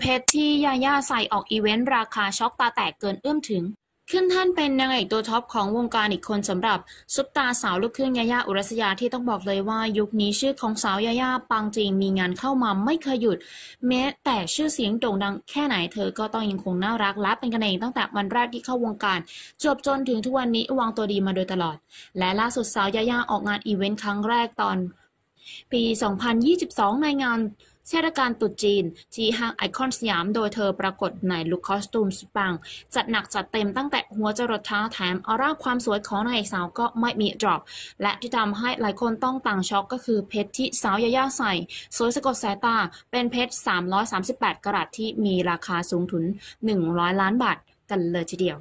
เพชรที่ยาย่าใส่ออกอีเวนต์ราคาช็อกตาแตกเกินเอื้อมถึง ขึ้นท่านเป็นนางเอกตัวท็อปของวงการอีกคนสำหรับซุปตาสาวลูกครึ่งยาย่าอุรัสยาที่ต้องบอกเลยว่า ยุคนี้ชื่อของสาวยาย่าปังจริง มีงานเข้ามาไม่เคยหยุดแม้แต่ชื่อเสียงโด่งดังแค่ไหนเธอ ก็ต้องยังคงน่ารักและเป็นกันเองตั้งแต่วันแรกที่เข้าวงการจบจนถึงทุกวันนี้วางตัวดีมาโดยตลอด และล่าสุดสาวยาย่าออกงานอีเวนต์ครั้งแรกตอนปี 2022 ในงานเทศกาลตุจีนที่ห้างไอคอนสยามโดยเธอปรากฏในลุคคอสตูมสุดปัง จัดหนักจัดเต็มตั้งแต่หัวจรดเท้าแถมออร่าความสวยของนางเอกสาวก็ไม่มีดรอปและที่ทำให้หลายคนต้องต่างช็อกก็คือเพชรที่สาวยาย่าใส่สวยสะกดสายตาเป็นเพชร 338 กรัตที่มีราคาสูงถึง100 ล้านบาทกันเลยทีเดียว